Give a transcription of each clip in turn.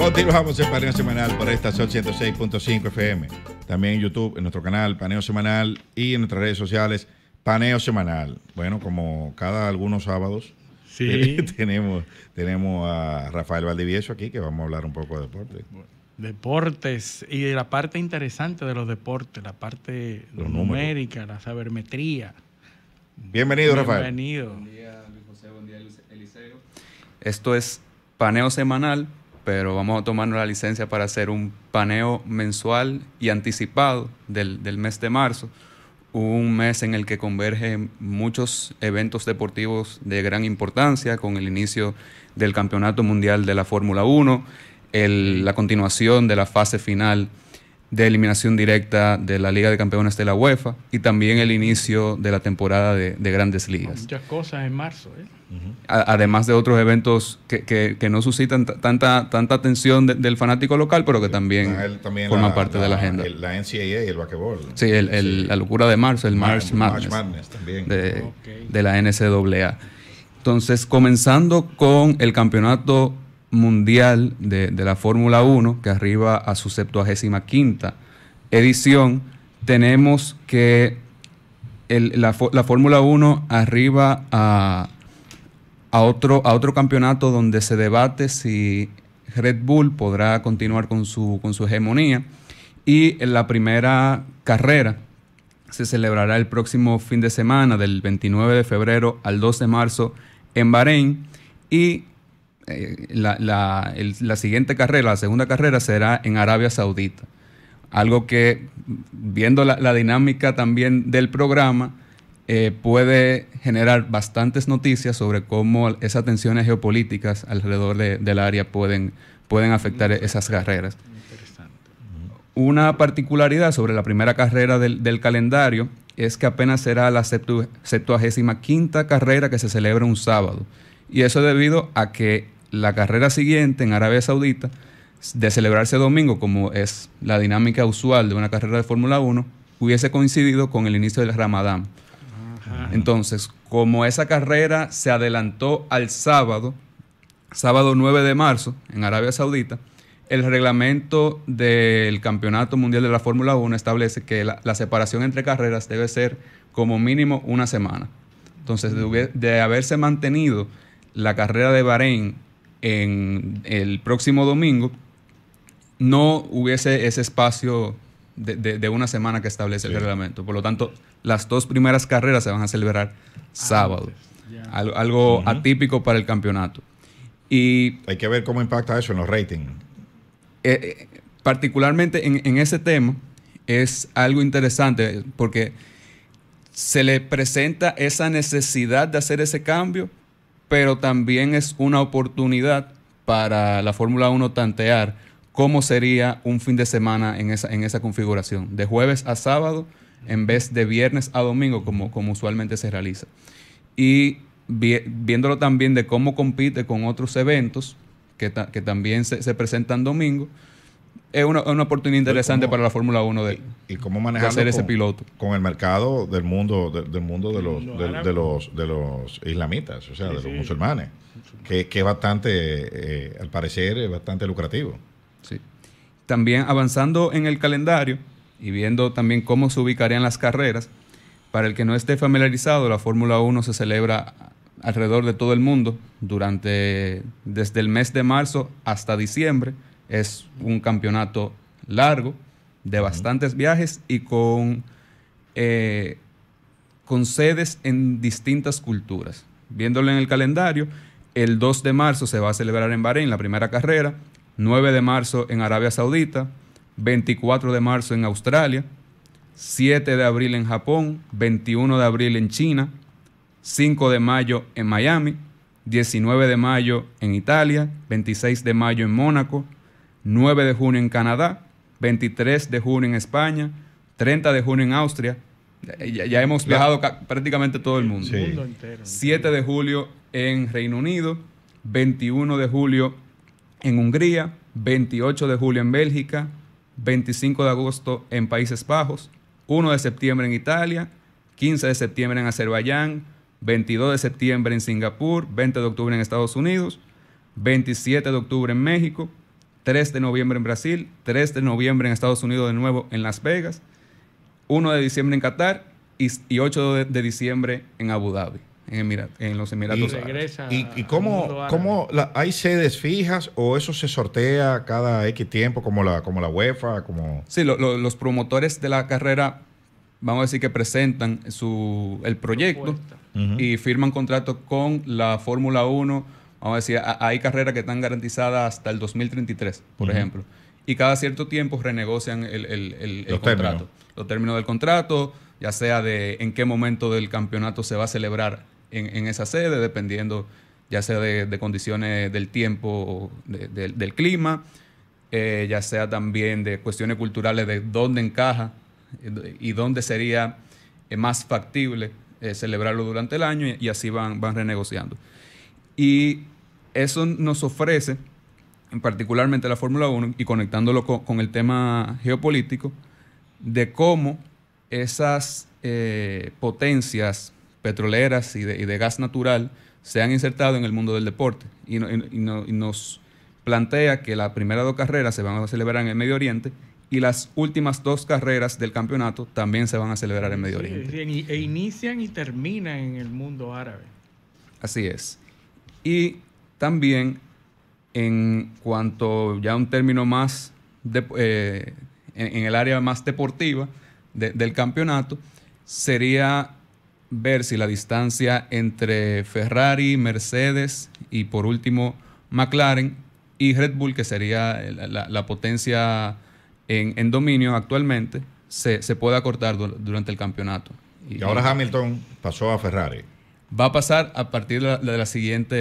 Continuamos el paneo semanal por estación 106.5 FM. También en YouTube, en nuestro canal Paneo Semanal y en nuestras redes sociales Paneo Semanal. Bueno, como cada algunos sábados sí. Eh, tenemos, tenemos a Rafael Valdivieso aquí que vamos a hablar un poco de deporte. Deportes y la parte interesante de los deportes, la parte numérica, la sabermetría. Bienvenido, Rafael. Bienvenido. Buen día, Luis José. Buen día, Eliseo. Esto es Paneo Semanal pero vamos a tomarnos la licencia para hacer un paneo mensual y anticipado del, mes de marzo, un mes en el que convergen muchos eventos deportivos de gran importancia, con el inicio del Campeonato Mundial de la Fórmula 1, la continuación de la fase final de eliminación directa de la Liga de Campeones de la UEFA y también el inicio de la temporada de, de grandes ligas. Muchas cosas en marzo. ¿eh? además de otros eventos que, no suscitan tanta, tanta atención del fanático local, pero que ah, también, forman parte de la agenda. la NCAA y el vaquero Sí, el, la locura de marzo, el March, Madness, también. De, la NCAA. Entonces, comenzando con el campeonato mundial de, la Fórmula 1, que arriba a su 75 edición, tenemos que la Fórmula 1 arriba a, a otro, a otro campeonato donde se debate si Red Bull podrá continuar con su, hegemonía. Y en la primera carrera se celebrará el próximo fin de semana, del 29 de febrero al 12 de marzo, en Bahrein. Y eh, la, siguiente carrera, la segunda carrera, será en Arabia Saudita. Algo que, viendo la dinámica también del programa, eh, puede generar bastantes noticias sobre cómo esas tensiones geopolíticas alrededor del área pueden, pueden afectar esas carreras. Una particularidad sobre la primera carrera del, calendario es que apenas será la quinta carrera que se celebra un sábado. Y eso debido a que la carrera siguiente en Arabia Saudita, de celebrarse domingo, como es la dinámica usual de una carrera de Fórmula 1, hubiese coincidido con el inicio del Ramadán. Entonces, como esa carrera se adelantó al sábado, sábado 9 de marzo, en Arabia Saudita, el reglamento del Campeonato Mundial de la Fórmula 1 establece que la, separación entre carreras debe ser como mínimo una semana. Entonces, de, haberse mantenido la carrera de Bahrein en el próximo domingo, no hubiese ese espacio de, una semana que establece el reglamento. Por lo tanto, las dos primeras carreras se van a celebrar ah, sábado. algo atípico para el campeonato. Y Hay que ver cómo impacta eso en los ratings. Eh, eh, particularmente en, en ese tema es algo interesante porque se le presenta esa necesidad de hacer ese cambio, pero también es una oportunidad para la Fórmula 1 tantear cómo sería un fin de semana en esa, en esa configuración, de jueves a sábado en vez de viernes a domingo como, como usualmente se realiza. Y viéndolo también de cómo compite con otros eventos que, también se, presentan domingo, es una, oportunidad interesante para la Fórmula 1 de, y, y cómo manejar ese piloto. Con el mercado del mundo, de, del mundo de los, de, los, de los islamitas, o sea, de los musulmanes, que, es bastante, eh, al parecer, es bastante lucrativo también avanzando en el calendario y viendo también cómo se ubicarían las carreras, para el que no esté familiarizado, la Fórmula 1 se celebra alrededor de todo el mundo durante desde el mes de marzo hasta diciembre. Es un campeonato largo, de bastantes viajes y con, eh, con sedes en distintas culturas. Viéndolo en el calendario, el 2 de marzo se va a celebrar en Bahrein la primera carrera, 9 de marzo en Arabia Saudita, 24 de marzo en Australia, 7 de abril en Japón, 21 de abril en China, 5 de mayo en Miami, 19 de mayo en Italia, 26 de mayo en Mónaco, 9 de junio en Canadá, 23 de junio en España, 30 de junio en Austria. Ya, hemos viajado prácticamente todo el mundo. 7 de julio en Reino Unido, 21 de julio en en Hungría, 28 de julio en Bélgica, 25 de agosto en Países Bajos, 1 de septiembre en Italia, 15 de septiembre en Azerbaiyán, 22 de septiembre en Singapur, 20 de octubre en Estados Unidos, 27 de octubre en México, 3 de noviembre en Brasil, 3 de noviembre en Estados Unidos de nuevo en Las Vegas, 1 de diciembre en Qatar y 8 de diciembre en Abu Dhabi en, los Emiratos Árabes. ¿Y, cómo, cómo hay sedes fijas o eso se sortea cada X tiempo, como la, como la UEFA? Como... Sí, los promotores de la carrera, vamos a decir que presentan su, el proyecto y firman contrato con la Fórmula 1. Vamos a decir, hay carreras que están garantizadas hasta el 2033, por ejemplo. Y cada cierto tiempo renegocian el, el, contrato. Los términos del contrato, ya sea de en qué momento del campeonato se va a celebrar en, esa sede, dependiendo ya sea de, condiciones del tiempo, del clima, eh, ya sea también de cuestiones culturales de dónde encaja y dónde sería eh, más factible eh, celebrarlo durante el año y, así van, van renegociando. Y eso nos ofrece, particularmente la Fórmula 1, y conectándolo con, el tema geopolítico, de cómo esas potencias petroleras y de, gas natural se han insertado en el mundo del deporte y, nos plantea que las primeras dos carreras se van a celebrar en el Medio Oriente y las últimas dos carreras del campeonato también se van a celebrar en Medio Oriente. E inician y terminan en el mundo árabe. Así es. Y también en cuanto ya un término más eh, en, el área más deportiva del campeonato, sería ver si la distancia entre Ferrari, Mercedes y por último McLaren y Red Bull, que sería la, potencia en, en, dominio actualmente, se, se puede acortar durante el campeonato. Y, ahora Hamilton pasó a Ferrari. Va a pasar a partir de la, siguiente,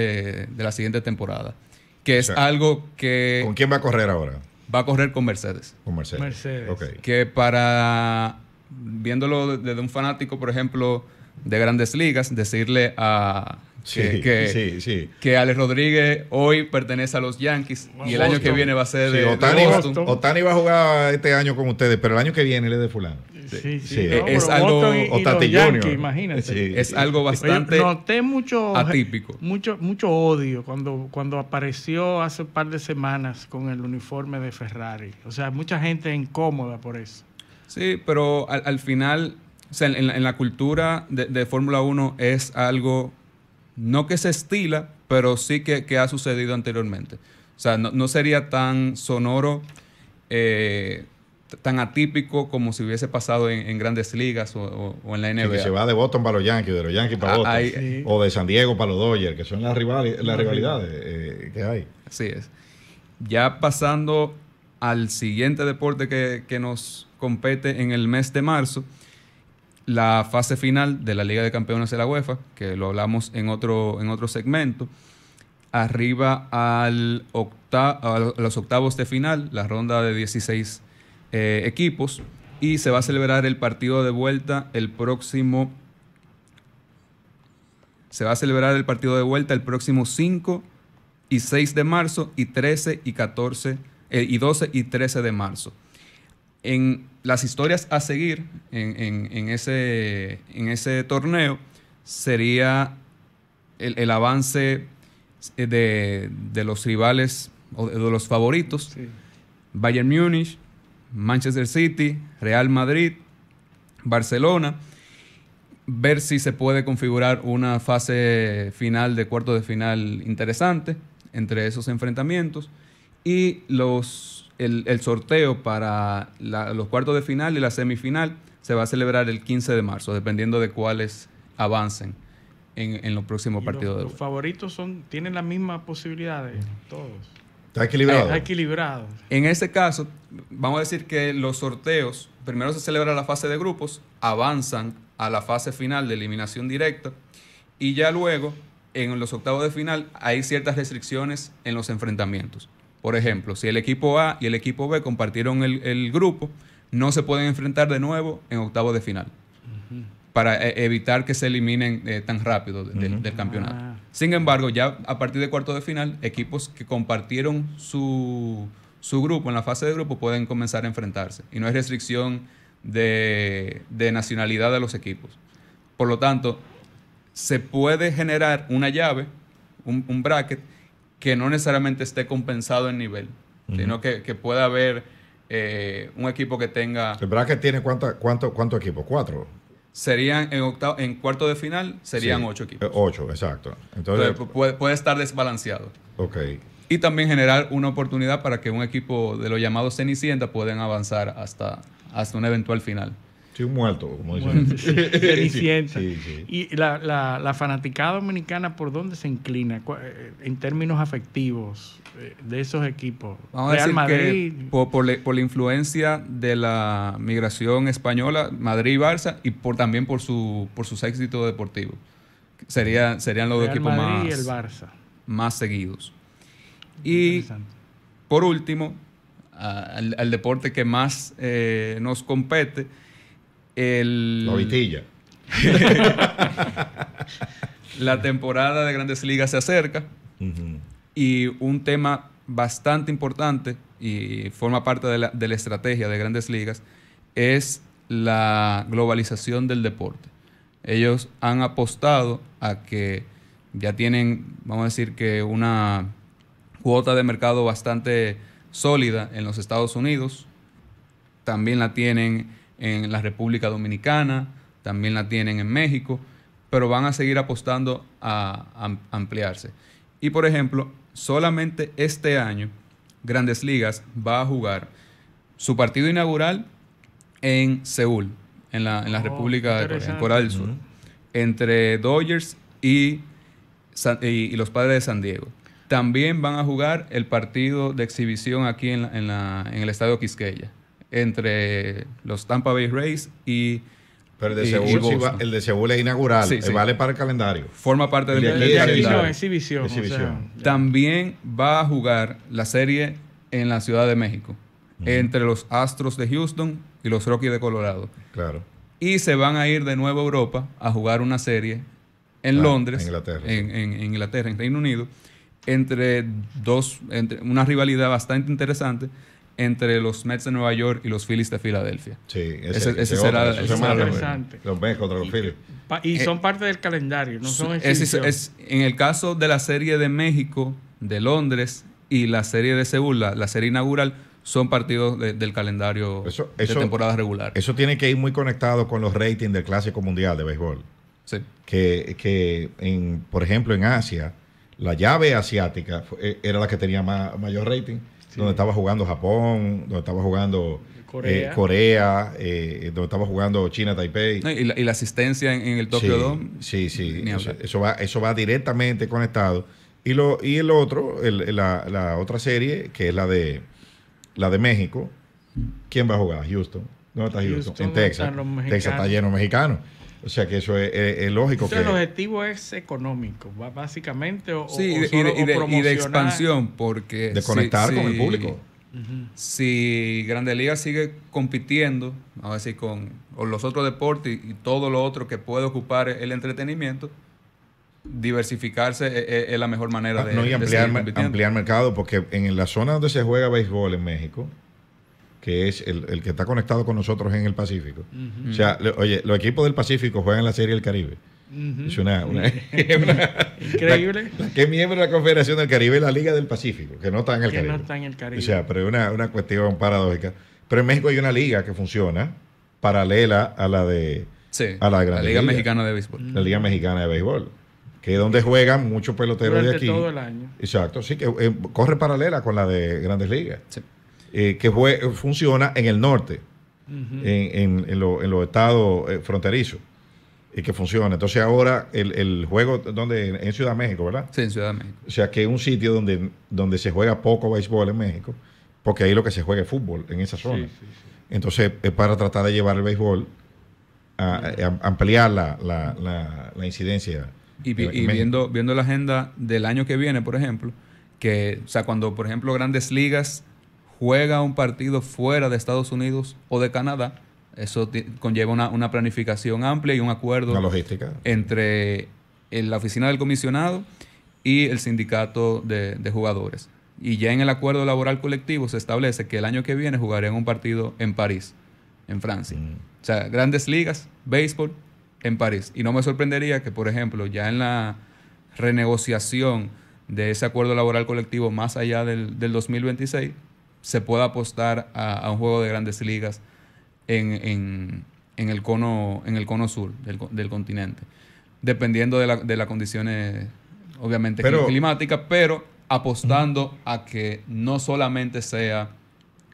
de la siguiente temporada, que es algo que... ¿Con quién va a correr ahora? Va a correr con Mercedes. Con Mercedes. Mercedes. Que para, viéndolo desde un fanático, por ejemplo, de grandes ligas, decirle a... Que, Alex Rodríguez hoy pertenece a los Yankees y el año que viene va a ser de, Otani, Va, Otani va a jugar este año con ustedes, pero el año que viene le de fulano. Eh, es algo es algo bastante mucho atípico mucho mucho odio cuando cuando apareció hace un par de semanas con el uniforme de Ferrari o sea mucha gente incómoda por eso sí pero al, al final o sea, en, la cultura de, Fórmula 1 es algo, no que se estila, pero sí que, ha sucedido anteriormente. O sea, no, sería tan sonoro, eh, tan atípico como si hubiese pasado en, grandes ligas o, en la NBA. que se va de Boston para los Yankees, de los Yankees para ah, Boston, o de San Diego para los Dodgers, que son las, rivalidades eh, que hay. Así es. Ya pasando al siguiente deporte que, que nos compete en el mes de marzo, la fase final de la Liga de Campeones de la UEFA, que lo hablamos en otro, en otro segmento. Arriba al a los octavos de final, la ronda de 16 eh, equipos. Y se va a celebrar el partido de vuelta el próximo. Se va a celebrar el partido de vuelta el próximo 5 y 6 de marzo y 13 y 14 eh, y 12 y 13 de marzo. En las historias a seguir en, ese, torneo sería el, avance eh, de, los rivales o de los favoritos. Bayern Múnich, Manchester City, Real Madrid, Barcelona. Ver si se puede configurar una fase final de cuarto de final interesante entre esos enfrentamientos y los, el, sorteo para los cuartos de final y la semifinal se va a celebrar el 15 de marzo, dependiendo de cuáles avancen en, los próximos partidos. Los, los favoritos son, tienen las mismas posibilidades, todos. Está equilibrado. Está equilibrado. En ese caso, vamos a decir que los sorteos, primero se celebra la fase de grupos, avanzan a la fase final de eliminación directa y ya luego, en los octavos de final, hay ciertas restricciones en los enfrentamientos. Por ejemplo, si el equipo A y el equipo B compartieron el, grupo, no se pueden enfrentar de nuevo en octavos de final. Para eh, evitar que se eliminen eh, tan rápido del, campeonato. Ah. Sin embargo, ya a partir de cuarto de final, equipos que compartieron su, grupo en la fase de grupo pueden comenzar a enfrentarse. Y no hay restricción de, nacionalidad de los equipos. Por lo tanto, se puede generar una llave, un bracket, que no necesariamente esté compensado en nivel, sino que, que, pueda haber eh, un equipo que tenga... El que tiene cuánto, cuánto, cuánto equipo, cuatro. Serían en, en cuarto de final, serían ocho equipos. Eh, ocho, exacto. Entonces, puede, estar desbalanceado. Ok. Y también generar una oportunidad para que un equipo de los llamados Cenicienta puedan avanzar hasta, hasta un eventual final. Sí, un muerto, como dicen. ¿Y la, fanaticada dominicana por dónde se inclina eh, eh, en términos afectivos eh, de esos equipos? Real Madrid. por, la influencia de la migración española, Madrid y Barça, y por, también por, su, por sus éxitos deportivos. Sería, serían los equipos más, más seguidos. Y por último, al, deporte que más nos compete el... la temporada de Grandes Ligas se acerca y un tema bastante importante y forma parte de la, de la, estrategia de Grandes Ligas es la globalización del deporte. Ellos han apostado a que ya tienen, vamos a decir que una cuota de mercado bastante sólida en los Estados Unidos, también la tienen en la República Dominicana, también la tienen en México, pero van a seguir apostando a, ampliarse. Y por ejemplo, solamente este año, Grandes Ligas va a jugar su partido inaugural en Seúl, en la, oh, República de Corea, del Sur, entre Dodgers y, los padres de San Diego. También van a jugar el partido de exhibición aquí en, en el Estadio Quisqueya entre los Tampa Bay Rays y pero el de, Seúl, es inaugural, eh, vale para el calendario. Forma parte del de, calendario. Exhibición, También va a jugar la serie en la Ciudad de México, entre los Astros de Houston y los Rockies de Colorado. Claro. Y se van a ir de nuevo a Europa a jugar una serie en ah, Londres, en, en Inglaterra, en Reino Unido, entre dos, entre una rivalidad bastante interesante entre los Mets de Nueva York y los Phillies de Filadelfia. Sí, ese, será, interesante. Los Mets contra los Phillies. Y eh, son parte del calendario, no son es, En el caso de la serie de México, de Londres y la serie de Seúl, la, serie inaugural, son partidos del calendario de temporada regular. Eso tiene que ir muy conectado con los ratings del Clásico Mundial de Béisbol. Sí. Que, en, por ejemplo, en Asia, la llave asiática eh, era la que tenía mayor rating donde estaba jugando Japón, donde estaba jugando eh, Corea, eh, eh, donde estaba jugando China, Taipei. y, la, asistencia en, el Tokyo Dome. Sí, sí. Eso, va, eso va directamente conectado. Y, lo, y el otro, la, otra serie, que es la de, la de México, ¿quién va a jugar? Houston. ¿Dónde está Houston en Texas. Texas está lleno de mexicanos. O sea que eso es, lógico. Entonces, que... El objetivo es económico, básicamente, o, o, y, de, expansión, porque... De conectar con el público. Si Grande Liga sigue compitiendo, a ver si con los otros deportes y, todo lo otro que puede ocupar el entretenimiento, diversificarse e, e, es, la mejor manera ah, de, no, y ampliar, ampliar mercado, porque en la zona donde se juega béisbol en México, que es el, que está conectado con nosotros en el Pacífico. O sea, oye, los equipos del Pacífico juegan la Serie del Caribe. Es una, increíble. La, que miembro de la Confederación del Caribe es la Liga del Pacífico, que no está en el que No está en el Caribe. O sea, pero es una, cuestión paradójica. Pero en México hay una liga que funciona paralela a la de sí, a la, la Liga, Mexicana de Béisbol. La Liga Mexicana de Béisbol, que es donde juegan muchos peloteros de aquí. todo el año. Exacto, sí que eh, corre paralela con la de Grandes Ligas. Sí. Eh, que funciona en el norte, en, los estados eh, fronterizos, y que funciona. Entonces ahora el, juego donde, en Ciudad México, ¿verdad? Sí, en Ciudad México. O sea que es un sitio donde, donde se juega poco béisbol en México, porque ahí lo que se juega es fútbol en esa zona. Entonces es para tratar de llevar el béisbol a, ampliar la, incidencia. Y, viendo, viendo la agenda del año que viene, por ejemplo, que, sea, cuando, por ejemplo, grandes ligas juega un partido fuera de Estados Unidos o de Canadá, eso conlleva una, planificación amplia y un acuerdo logística. entre eh, la oficina del comisionado y el sindicato de, jugadores. Y ya en el acuerdo laboral colectivo se establece que el año que viene jugarían un partido en París, en Francia. Mm. O sea, grandes ligas, béisbol, en París. Y no me sorprendería que, por ejemplo, ya en la renegociación de ese acuerdo laboral colectivo más allá del 2026, se pueda apostar a, un juego de grandes ligas en, en, el, cono, en el cono sur del, del continente. Dependiendo de, la, de las condiciones, obviamente, climáticas, pero apostando a que no solamente sea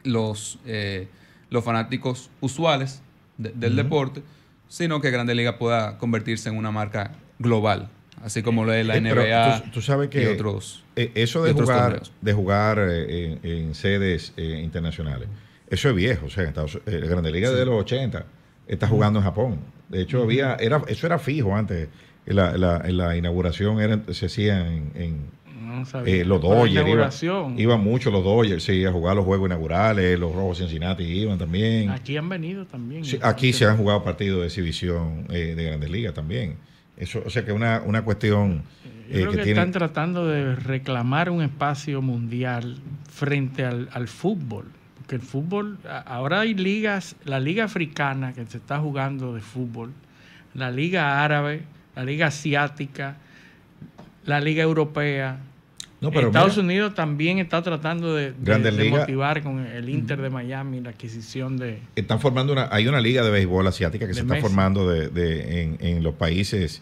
los, eh, los fanáticos usuales del deporte, sino que Grande Liga pueda convertirse en una marca global así como lo de la eh, NBA. Tú, sabes que otros, e, eso de jugar, de jugar eh, eh, en, sedes internacionales, eso es viejo. O sea, la Grande Liga de los 80 está jugando en Japón. De hecho, había, era, eso era fijo antes. La, la, la inauguración se hacía en, en los Dodgers. Iban, mucho los Dodgers, sí, a jugar los juegos inaugurales. Los Rojos Cincinnati iban también. Aquí han venido también. aquí se han jugado partidos de exhibición de grandes ligas también. Eso, o sea que una, una cuestión. Yo eh, creo que, están tratando de reclamar un espacio mundial frente al, al fútbol. Porque el fútbol, ahora hay ligas, la liga africana que se está jugando de fútbol, la liga árabe, la liga asiática, la liga europea, pero Estados Unidos también está tratando de, de, motivar con el Inter de Miami la adquisición de. Están formando una, hay una liga de béisbol asiática que se está formando de, en, en, los países,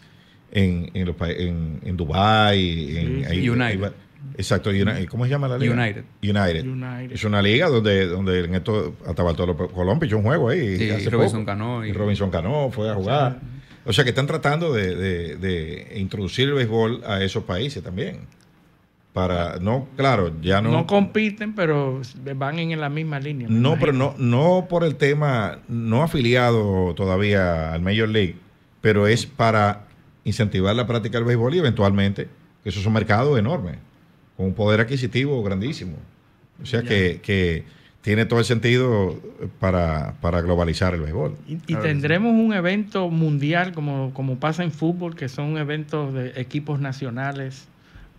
en, en, los, en, en Dubái, United. Exacto, ¿cómo se llama la liga? United. United. Es una liga donde, donde en esto hasta Bartolo colombia un juego ahí. Sí, Robinson Y, Robinson Cano fue a jugar. O sea, o sea que están tratando de, de, de, introducir el béisbol a esos países también para no claro ya no no compiten pero van en la misma línea no pero no no por el tema no afiliado todavía al Major League pero es para incentivar la práctica del béisbol y eventualmente que eso es un mercado enorme con un poder adquisitivo grandísimo o sea que, que, tiene todo el sentido para, para globalizar el béisbol. Y, y tendremos un evento mundial como, como pasa en fútbol, que son eventos de equipos nacionales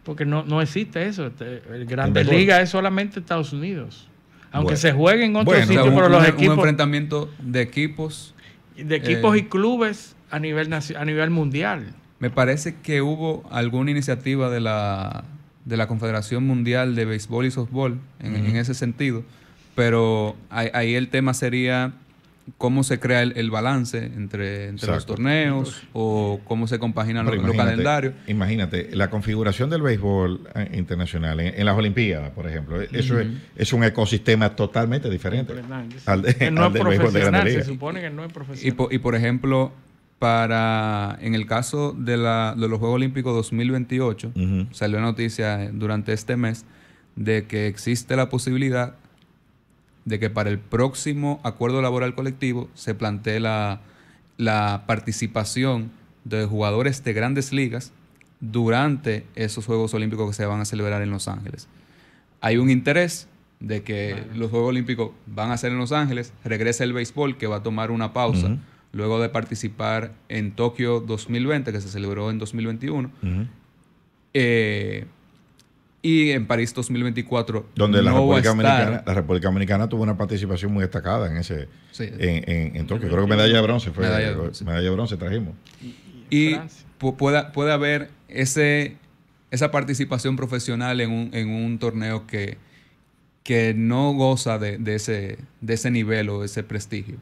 porque no, existe eso. Este, el este Grande Liga es solamente Estados Unidos. Aunque se juegue en otros sitios, pero los equipos. Un enfrentamiento de equipos. De equipos eh, y clubes a nivel, a nivel mundial. Me parece que hubo alguna iniciativa de la, de la Confederación Mundial de Béisbol y Softball en, ese sentido, pero ahí el tema sería cómo se crea el, balance entre, los torneos o cómo se compagina los, calendarios. Imagínate, la configuración del béisbol eh, internacional en, las Olimpiadas, por ejemplo, e-, eso es, un ecosistema totalmente diferente al, del Se supone que no es profesional. Y por, ejemplo, para, en el caso de, los Juegos Olímpicos 2028, salió noticia durante este mes de que existe la posibilidad de que para el próximo acuerdo laboral colectivo se plantee la, participación de jugadores de grandes ligas durante esos Juegos Olímpicos que se van a celebrar en Los Ángeles. Hay un interés de que los Juegos Olímpicos van a ser en Los Ángeles, regresa el béisbol que va a tomar una pausa luego de participar en Tokio 2020, que se celebró en 2021 y en París 2024. Donde la, República Americana la República Dominicana tuvo una participación muy destacada en ese sí, en, en, Tokio. Creo que medalla de bronce fue. Medalla de bronce, trajimos. Y, pueda puede, haber ese, esa participación profesional en un, en un torneo que, que no goza de, ese, de ese nivel o ese prestigio.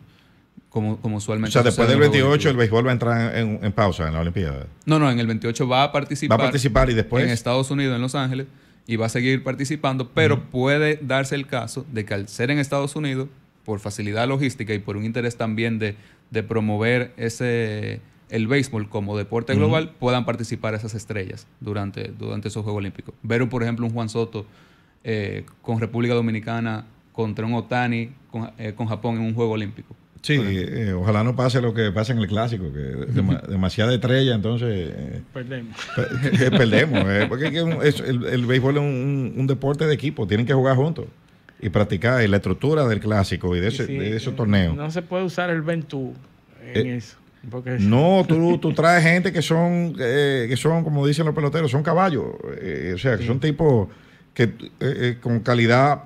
Como, como, usualmente. O sea, después del 28 el béisbol va a entrar en, pausa en la Olimpiada. No, no, en el 28 va a participar. Va a participar y después. En Estados Unidos, en Los Ángeles y va a seguir participando, pero puede darse el caso de que al ser en Estados Unidos, por facilidad logística y por un interés también de, promover ese el béisbol como deporte global, puedan participar esas estrellas durante, durante esos Juegos Olímpicos. Ver, por ejemplo, un Juan Soto eh, con República Dominicana contra un Otani con eh, Japón en un Juego Olímpico. Sí, eh, ojalá no pase lo que pasa en el clásico, que demasiada estrella, entonces. perdemos. perdemos, porque el, béisbol es un, deporte de equipo, tienen que jugar juntos y practicar y la estructura del clásico y de, ese, esos eh, torneos. No se puede usar el Ventú en eh, eso. Porque... No, tú, tú, traes gente que son, que son, como dicen los peloteros, son caballos, o sea, que son tipos que con calidad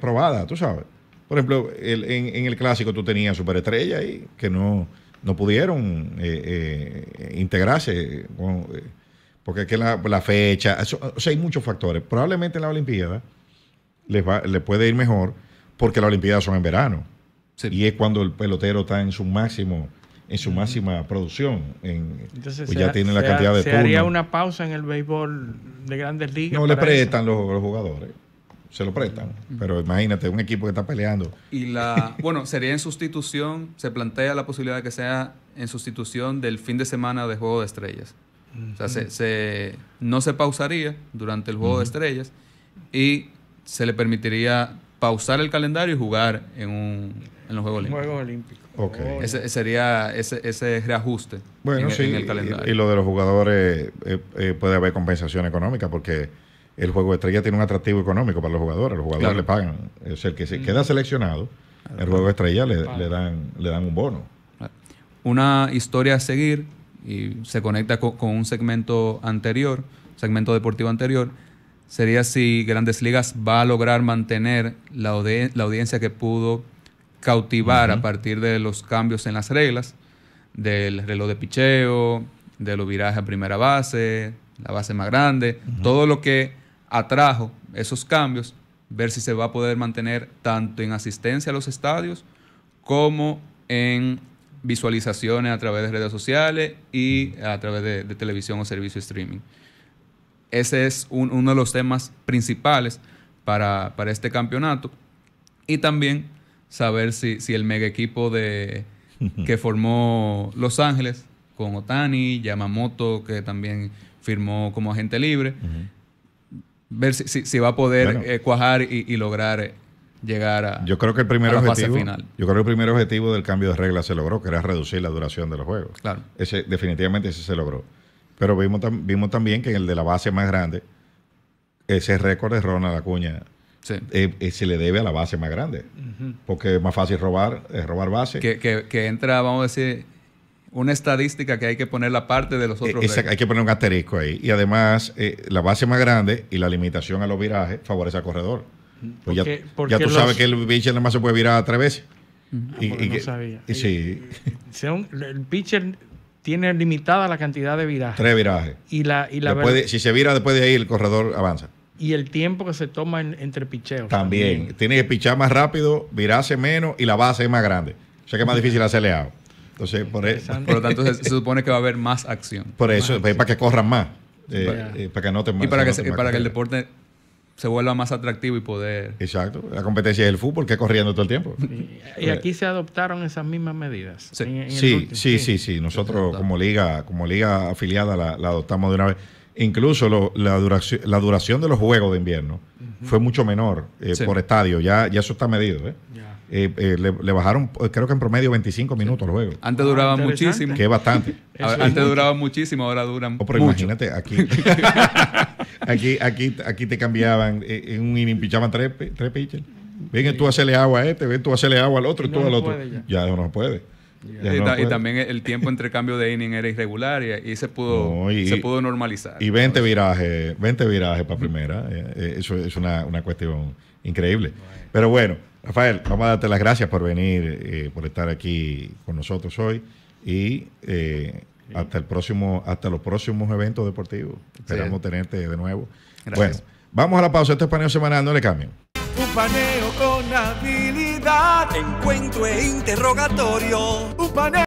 probada, tú sabes. Por ejemplo, en, el clásico tú tenías superestrella ahí que no, no pudieron eh, eh, integrarse. Eh, porque es que la, la fecha, o sea, hay muchos factores. Probablemente en la Olimpiada les, va, puede ir mejor porque las Olimpiadas son en verano. Y es cuando el pelotero está en su máximo en su máxima producción. En, pues ya tiene la cantidad de ¿Se haría una pausa en el béisbol de grandes ligas? No le prestan los, jugadores se lo prestan. Pero imagínate, un equipo que está peleando. Y la, bueno, sería en sustitución, se plantea la posibilidad de que sea en sustitución del fin de semana de Juego de Estrellas. O sea, se, no se pausaría durante el Juego de Estrellas y se le permitiría pausar el calendario y jugar en, un, los Juegos Olímpicos. Ese, sería ese, reajuste en, el calendario. Y, lo de los jugadores eh, eh, puede haber compensación económica porque el juego de estrella tiene un atractivo económico para los jugadores. Los jugadores le pagan. Es el que se mm. queda seleccionado, el juego de estrella le, dan, le dan un bono. Una historia a seguir, y se conecta con, un segmento anterior, segmento deportivo anterior, sería si Grandes Ligas va a lograr mantener la, audiencia que pudo cautivar a partir de los cambios en las reglas, del reloj de picheo, de los virajes a primera base, la base más grande, todo lo que atrajo esos cambios, ver si se va a poder mantener tanto en asistencia a los estadios como en visualizaciones a través de redes sociales y a través de, televisión o servicio streaming. Ese es uno de los temas principales para, este campeonato. Y también saber si, el mega equipo de, que formó Los Ángeles con Otani, Yamamoto, que también firmó como agente libre, ver si, va a poder eh, cuajar y, lograr eh, llegar a, yo creo que el primer la objetivo, final. Yo creo que el primer objetivo del cambio de reglas se logró, que era reducir la duración de los juegos. Claro. Ese, definitivamente ese se logró. Pero vimos, también que en el de la base más grande, ese récord de Ronald Acuña eh, se le debe a la base más grande. Porque es más fácil robar, es robar base. Que, que, que, entra, vamos a decir, una estadística que hay que poner la parte de los e- otros. hay que poner un asterisco ahí. Y además, eh, la base más grande y la limitación a los virajes favorece al corredor. Pues porque, ya, tú sabes que el pitcher nada se puede virar tres veces. y, no que, sabía. sí. el pitcher tiene limitada la cantidad de virajes. Tres virajes. Y la, la si se vira después de ahí, el corredor avanza. Y el tiempo que se toma entre picheos. También. Tiene que pichar más rápido, virarse menos y la base es más grande. O sea que es más difícil hacerle algo. E- por, lo tanto, se, supone que va a haber más acción. Por eso, pues, para que corran más, eh, eh, para que no más. Y para, que, para que el deporte se vuelva más atractivo y poder. Exacto. La competencia es el fútbol, que es corriendo todo el tiempo. Y, eh. aquí se adoptaron esas mismas medidas. Sí, sí, sí, sí, Nosotros como liga, como liga afiliada la, adoptamos de una vez. Incluso la, duración, la duración de los juegos de invierno fue mucho menor por estadio. Ya, ya eso está medido. ¿eh? Ya. Eh, eh, le, bajaron, eh, creo que en promedio 25 minutos luego. Antes ah, duraba muchísimo. Que bastante. antes duraba muchísimo, ahora duran. mucho. imagínate, aquí, aquí, aquí, aquí te cambiaban, en un inning pichaban tres, tres pitchers. Ven tú a hacerle agua a este, ven tú a hacerle agua al otro y tú al otro. Ya. no puede. y, también el tiempo entre cambio de inning era irregular y, se pudo se pudo normalizar. Y 20 virajes, 20 virajes para primera. Eso es una, una cuestión increíble. Pero bueno, Rafael, vamos a darte las gracias por venir, eh, por estar aquí con nosotros hoy y eh, hasta el próximo, hasta los próximos eventos deportivos. Esperamos tenerte de nuevo. Gracias. Bueno, vamos a la pausa. Este es paneo semanal, no le cambien. Un paneo con habilidad, encuentro e interrogatorio. Un paneo